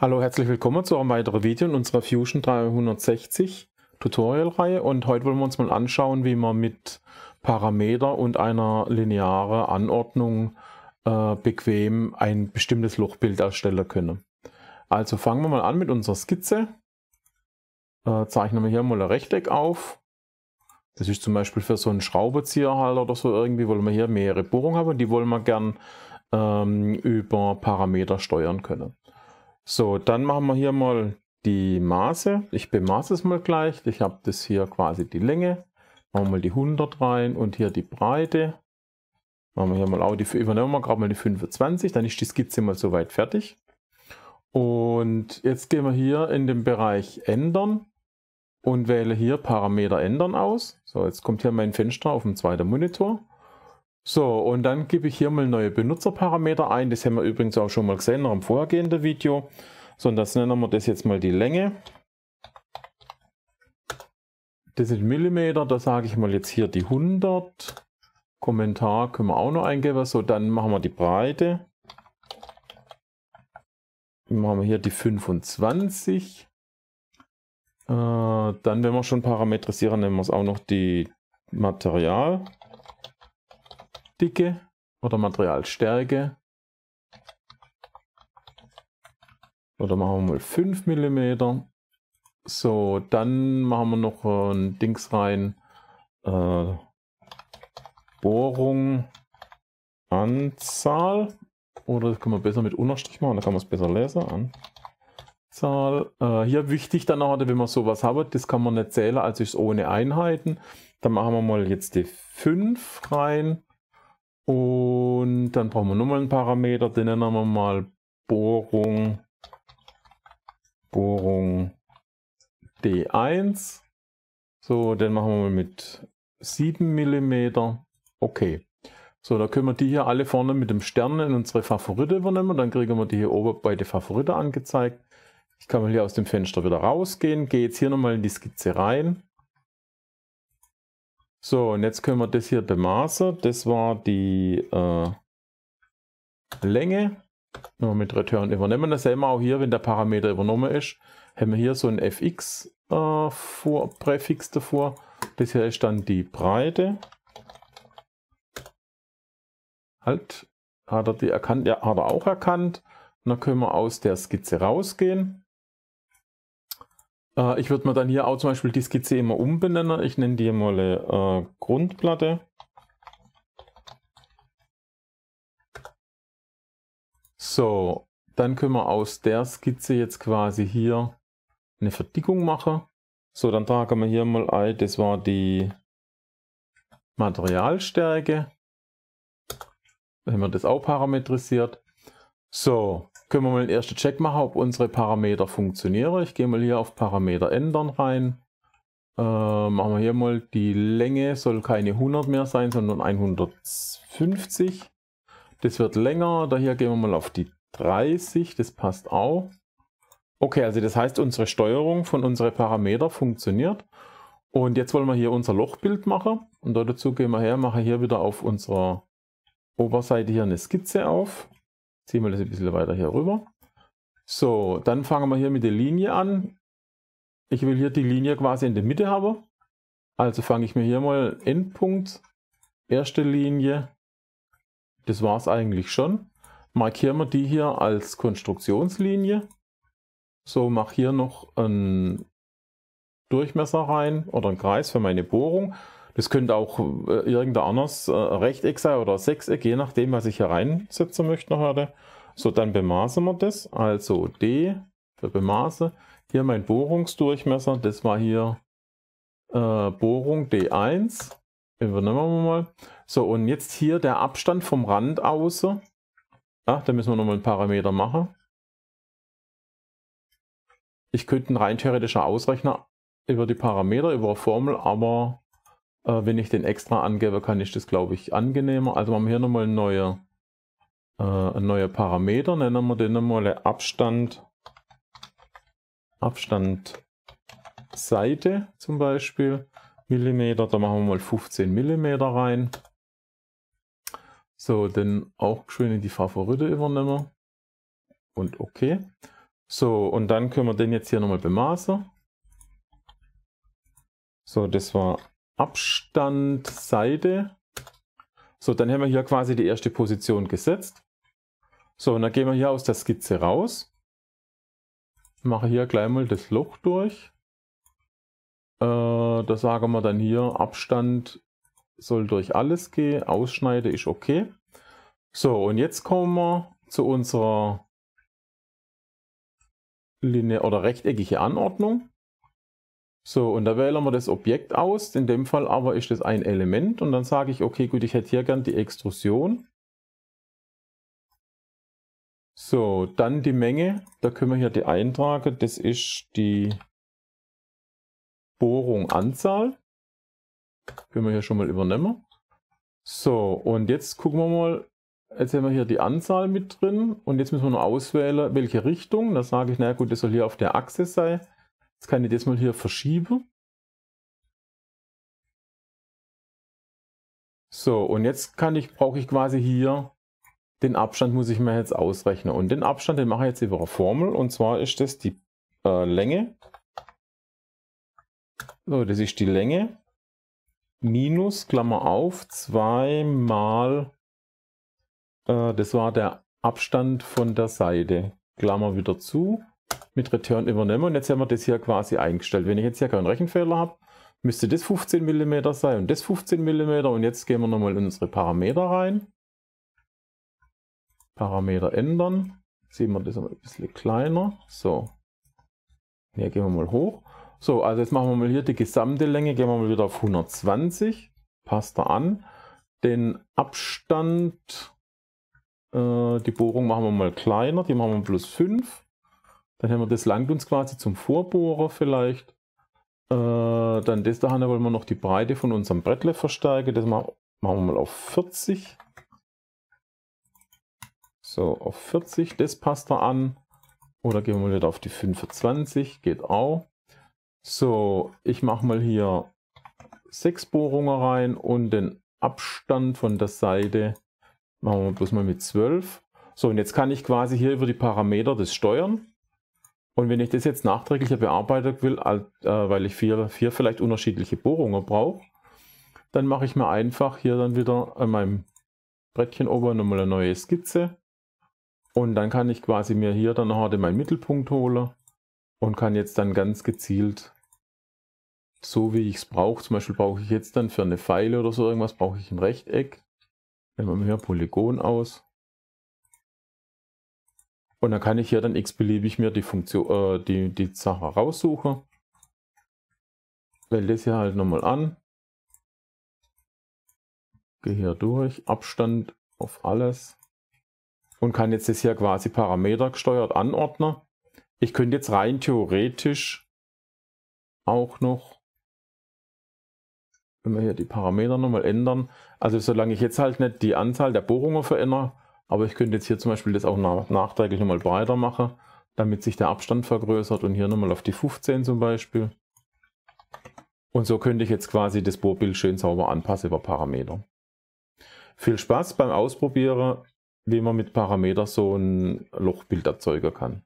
Hallo, herzlich willkommen zu einem weiteren Video in unserer Fusion 360 Tutorial-Reihe und heute wollen wir uns mal anschauen, wie man mit Parameter und einer linearen Anordnung äh, bequem ein bestimmtes Lochbild erstellen können. Also fangen wir mal an mit unserer Skizze. Äh, zeichnen wir hier mal ein Rechteck auf. Das ist zum Beispiel für so einen Schraubenzieherhalter oder so irgendwie, wollen wir hier mehrere Bohrungen haben und die wollen wir gern ähm, über Parameter steuern können. So, dann machen wir hier mal die Maße. Ich bemaße es mal gleich. Ich habe das hier quasi die Länge. Machen wir mal die 100 rein und hier die Breite. Machen wir hier mal auch die, übernehmen wir gerade mal die 25. Dann ist die Skizze mal soweit fertig. Und jetzt gehen wir hier in den Bereich Ändern und wähle hier Parameter ändern aus. So, jetzt kommt hier mein Fenster auf dem zweiten Monitor. So, und dann gebe ich hier mal neue Benutzerparameter ein. Das haben wir übrigens auch schon mal gesehen noch im vorhergehenden Video. So, und das nennen wir das jetzt mal die Länge. Das sind Millimeter, da sage ich mal jetzt hier die 100. Kommentar können wir auch noch eingeben. So, dann machen wir die Breite. Dann machen wir hier die 25. Äh, dann, wenn wir schon parametrisieren, nehmen wir es auch noch die Material. Materialdicke oder Materialstärke. Oder machen wir mal 5 mm. So, dann machen wir noch äh, ein Dings rein. Äh, Bohrung, Anzahl. Oder das kann man besser mit Unterstrich machen, da kann man es besser lesen. Anzahl. Äh, hier wichtig dann auch, wenn man sowas hat, das kann man nicht zählen, also ist ohne Einheiten. Dann machen wir mal jetzt die 5 rein. Und dann brauchen wir nochmal einen Parameter, den nennen wir mal Bohrung, Bohrung D1. So, den machen wir mal mit 7 mm. Okay. So, da können wir die hier alle vorne mit dem Stern in unsere Favorite übernehmen. Dann kriegen wir die hier oben beide Favorite angezeigt. Ich kann mal hier aus dem Fenster wieder rausgehen, gehe jetzt hier nochmal in die Skizze rein so, und jetzt können wir das hier bemaßen. Das war die äh, Länge. Nur mit Return übernehmen. Das sehen wir auch hier, wenn der Parameter übernommen ist, haben wir hier so ein FX äh, vor, Präfix davor. Das hier ist dann die Breite. Halt, hat er die erkannt? Ja, hat er auch erkannt. Und dann können wir aus der Skizze rausgehen. Äh, ich würde mir dann hier auch zum Beispiel die Skizze immer umbenennen. Ich nenne die mal äh, Grundplatte. So, dann können wir aus der Skizze jetzt quasi hier eine Verdickung machen. So, dann tragen wir hier mal ein, das war die Materialstärke. Wenn man das auch parametrisiert. So, können wir mal den ersten Check machen, ob unsere Parameter funktionieren. Ich gehe mal hier auf Parameter ändern rein. Äh, machen wir hier mal die Länge, soll keine 100 mehr sein, sondern 150. Das wird länger, daher gehen wir mal auf die 30, das passt auch. Okay, also das heißt, unsere Steuerung von unseren Parametern funktioniert. Und jetzt wollen wir hier unser Lochbild machen. Und dazu gehen wir her, machen hier wieder auf unserer Oberseite hier eine Skizze auf. Ziehen wir das ein bisschen weiter hier rüber. So, dann fangen wir hier mit der Linie an. Ich will hier die Linie quasi in der Mitte haben. Also fange ich mir hier mal Endpunkt, erste Linie. Das war es eigentlich schon. Markieren wir die hier als Konstruktionslinie. So, mache hier noch einen Durchmesser rein oder einen Kreis für meine Bohrung. Das könnte auch äh, irgendein anderes äh, Rechteck sein oder Sechseck, je nachdem, was ich hier reinsetzen möchte heute. So, dann bemaßen wir das. Also D für Bemaße. Hier mein Bohrungsdurchmesser, das war hier äh, Bohrung D1. Übernehmen wir mal. So, und jetzt hier der Abstand vom Rand außer. Ach, da müssen wir nochmal einen Parameter machen. Ich könnte einen rein theoretischer Ausrechner über die Parameter, über eine Formel, aber äh, wenn ich den extra angebe, kann ich das, glaube ich, angenehmer. Also machen wir hier nochmal ein neuer, äh, ein Parameter. Nennen wir den nochmal Abstand, Abstand Seite zum Beispiel. Millimeter, da machen wir mal 15 Millimeter rein. So, dann auch schön in die Favorite übernehmen. Und okay. So, und dann können wir den jetzt hier nochmal bemaßen. So, das war Abstand Seite. So, dann haben wir hier quasi die erste Position gesetzt. So, und dann gehen wir hier aus der Skizze raus. Mache hier gleich mal das Loch durch. Äh, da sagen wir dann hier, Abstand soll durch alles gehen, Ausschneide ist okay. So, und jetzt kommen wir zu unserer Linie oder rechteckige Anordnung. So, und da wählen wir das Objekt aus. In dem Fall aber ist das ein Element. Und dann sage ich, okay, gut, ich hätte hier gern die Extrusion. So, dann die Menge. Da können wir hier die eintragen. Das ist die Bohrung Anzahl. Können wir hier schon mal übernehmen. So, und jetzt gucken wir mal. Jetzt haben wir hier die Anzahl mit drin. Und jetzt müssen wir noch auswählen, welche Richtung. Da sage ich, na gut, das soll hier auf der Achse sein. Jetzt kann ich das mal hier verschieben. So, und jetzt kann ich, brauche ich quasi hier den Abstand, muss ich mir jetzt ausrechnen. Und den Abstand, den mache ich jetzt über eine Formel. Und zwar ist das die äh, Länge. So, das ist die Länge. Minus, Klammer auf, 2 mal, äh, das war der Abstand von der Seite. Klammer wieder zu, mit Return übernehmen und jetzt haben wir das hier quasi eingestellt. Wenn ich jetzt hier keinen Rechenfehler habe, müsste das 15 mm sein und das 15 mm und jetzt gehen wir nochmal in unsere Parameter rein. Parameter ändern, sehen wir das ein bisschen kleiner, so. Hier gehen wir mal hoch. So, also jetzt machen wir mal hier die gesamte Länge, gehen wir mal wieder auf 120, passt da an. Den Abstand, äh, die Bohrung machen wir mal kleiner, die machen wir plus 5. Dann haben wir das langt uns quasi zum Vorbohrer vielleicht. Äh, dann das da wollen wir noch die Breite von unserem Brettle verstärken. Das machen wir mal auf 40. So, auf 40. Das passt da an. Oder gehen wir wieder auf die 25. Geht auch. So, ich mache mal hier sechs Bohrungen rein und den Abstand von der Seite machen wir bloß mal mit 12. So, und jetzt kann ich quasi hier über die Parameter das steuern. Und wenn ich das jetzt nachträglicher bearbeiten will, äh, weil ich vier, vier vielleicht unterschiedliche Bohrungen brauche, dann mache ich mir einfach hier dann wieder an meinem Brettchen oben nochmal eine neue Skizze. Und dann kann ich quasi mir hier dann noch meinen Mittelpunkt holen und kann jetzt dann ganz gezielt, so wie ich es brauche, zum Beispiel brauche ich jetzt dann für eine Pfeile oder so irgendwas, brauche ich ein Rechteck. Nehmen wir mal hier Polygon aus. Und dann kann ich hier dann x-beliebig mir die Funktion, äh, die, die Sache raussuchen. Wähle das hier halt nochmal an. Gehe hier durch, Abstand auf alles. Und kann jetzt das hier quasi parametergesteuert anordnen. Ich könnte jetzt rein theoretisch auch noch, wenn wir hier die Parameter nochmal ändern, also solange ich jetzt halt nicht die Anzahl der Bohrungen verändere, aber ich könnte jetzt hier zum Beispiel das auch nachträglich nochmal breiter machen, damit sich der Abstand vergrößert und hier nochmal auf die 15 zum Beispiel. Und so könnte ich jetzt quasi das Bohrbild schön sauber anpassen über Parameter. Viel Spaß beim Ausprobieren, wie man mit Parameter so ein Lochbild erzeugen kann.